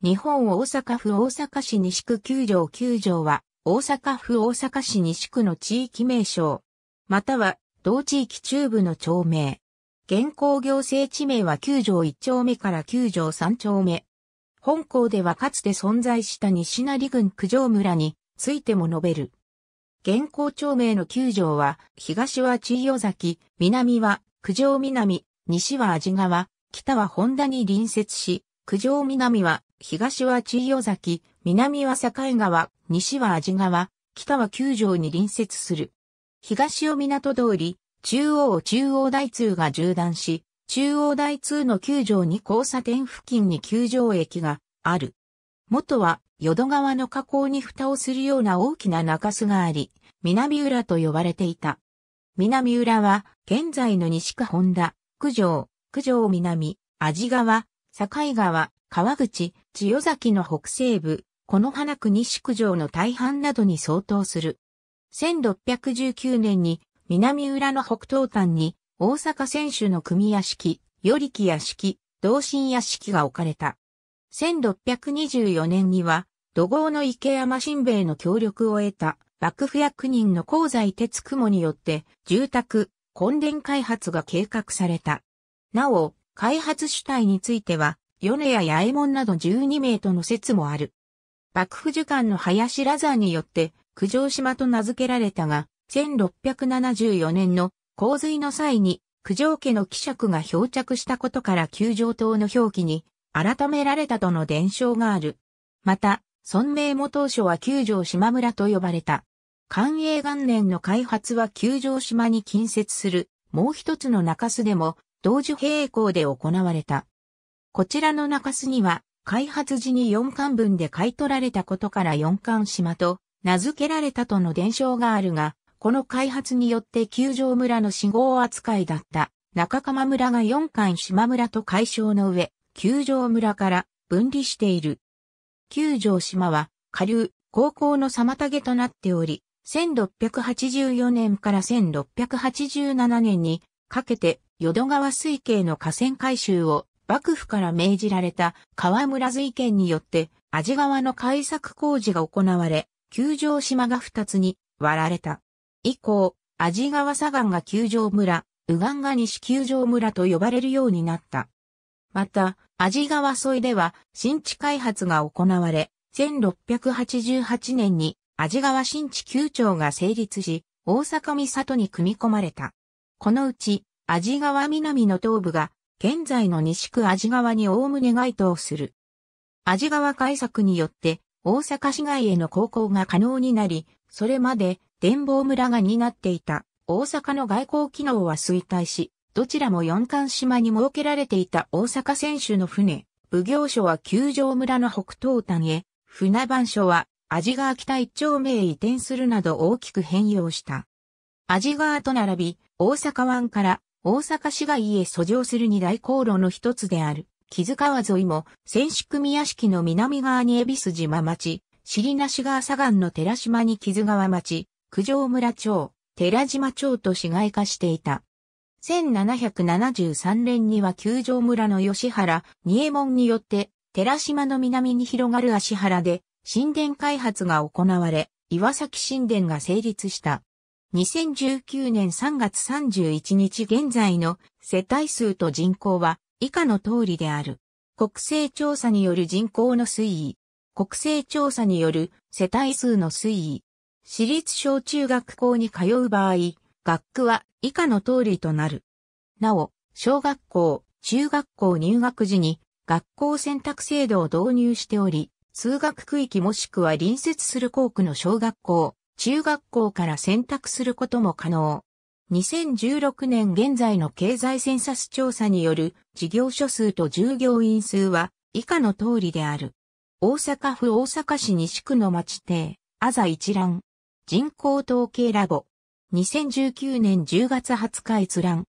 日本大阪府大阪市西区九条九条は、大阪府大阪市西区の地域名称、または同地域中部の町名。現行行政地名は九条一丁目から九条三丁目。本校ではかつて存在した西成郡九条村についても述べる。現行町名の九条は、東は千代崎、南は九条南、西は味川、北は本田に隣接し、九条南は東は千代崎、南は境川、西は味川、北は九条に隣接する。東を港通り、中央を中央大通が縦断し、中央大通の九条に交差点付近に九条駅がある。元は淀川の河口に蓋をするような大きな中州があり、南浦と呼ばれていた。南浦は、現在の西区本田、九条、九条南、味川、境川、川口、千代崎の北西部、この花国宿城の大半などに相当する。1619年に南浦の北東端に大阪選手の組屋敷、与力屋敷、同心屋敷が置かれた。1624年には、土豪の池山新兵衛の協力を得た幕府役人の香西鉄雲によって住宅、根田開発が計画された。なお、開発主体については米谷八右衛門など12名との説もある。幕府受官の林羅山によって、九条島と名付けられたが、1674年の洪水の際に、九条家の希釈が漂着したことから九条島の表記に改められたとの伝承がある。また、村名も当初は九条島村と呼ばれた。官営元年の開発は九条島に近接する、もう一つの中洲でも、同時並行で行われた。こちらの中洲には、開発時に四巻分で買い取られたことから四巻島と名付けられたとの伝承があるが、この開発によって球場村の死号扱いだった中鎌村が四巻島村と解消の上、球場村から分離している。球場島は下流、高校の妨げとなっており、1684年から1687年にかけて淀川水系の河川改修を幕府から命じられた河村瑞賢によって、安治川の開作工事が行われ、九場島が二つに割られた。以降、安治川左岸が九場村、右岸が西九場村と呼ばれるようになった。また、安治川沿いでは新地開発が行われ、1688年に安治川新地九町が成立し、大阪三里に組み込まれた。このうち、安治川南の東部が現在の西区味川におおむね該当する。味川改作によって、大阪市外への航行が可能になり、それまで、伝望村が担っていた、大阪の外交機能は衰退し、どちらも四冠島に設けられていた大阪選手の船、奉行所は九条村の北東端へ、船番所は味川北一丁目へ移転するなど大きく変容した。味川と並び、大阪湾から大阪市街へ遡上する二大航路の一つである、木津川沿いも、千宿組屋敷の南側に恵比寿島町、尻梨川左岸の寺島に木津川町、九条村町、寺島町と市街化していた。1773年には九条村の吉原、二右衛門によって、寺島の南に広がる足原で、神殿開発が行われ、岩崎神殿が成立した。2019年3月31日現在の世帯数と人口は以下の通りである。国勢調査による人口の推移。国勢調査による世帯数の推移。私立小中学校に通う場合、学区は以下の通りとなる。なお、小学校、中学校入学時に学校選択制度を導入しており、通学区域もしくは隣接する校区の小学校、中学校から選択することも可能。2016年現在の経済センサス調査による事業所数と従業員数は以下の通りである。大阪府大阪市西区の町邸、あざ一覧。人口統計ラボ。2019年10月20日閲覧。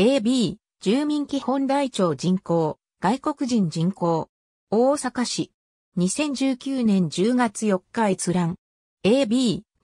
AB、住民基本台帳人口、外国人人口。大阪市。2019年10月4日閲覧。AB、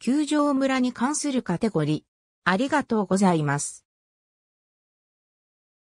球場村に関するカテゴリ。ありがとうございます。